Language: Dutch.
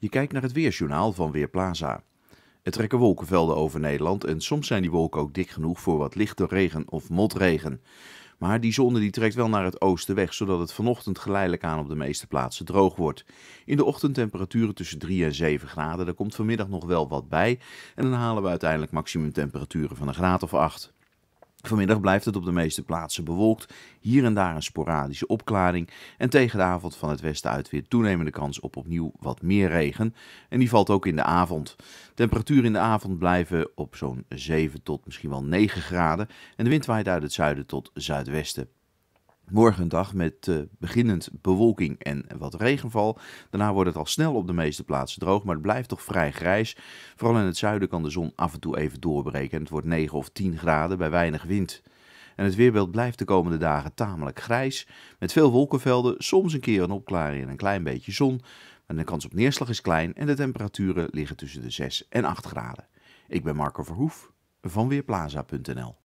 Je kijkt naar het weersjournaal van Weerplaza. Er trekken wolkenvelden over Nederland en soms zijn die wolken ook dik genoeg voor wat lichte regen of motregen. Maar die zon die trekt wel naar het oosten weg, zodat het vanochtend geleidelijk aan op de meeste plaatsen droog wordt. In de ochtend temperaturen tussen 3 en 7 graden, daar komt vanmiddag nog wel wat bij en dan halen we uiteindelijk maximum temperaturen van een graad of 8. Vanmiddag blijft het op de meeste plaatsen bewolkt, hier en daar een sporadische opklaring en tegen de avond van het westen uit weer toenemende kans op opnieuw wat meer regen en die valt ook in de avond. temperaturen in de avond blijven op zo'n 7 tot misschien wel 9 graden en de wind waait uit het zuiden tot zuidwesten. Morgen een dag met eh, beginnend bewolking en wat regenval. Daarna wordt het al snel op de meeste plaatsen droog, maar het blijft toch vrij grijs. Vooral in het zuiden kan de zon af en toe even doorbreken en het wordt 9 of 10 graden bij weinig wind. En het weerbeeld blijft de komende dagen tamelijk grijs, met veel wolkenvelden, soms een keer een opklaring en een klein beetje zon. Maar de kans op neerslag is klein en de temperaturen liggen tussen de 6 en 8 graden. Ik ben Marco Verhoef van Weerplaza.nl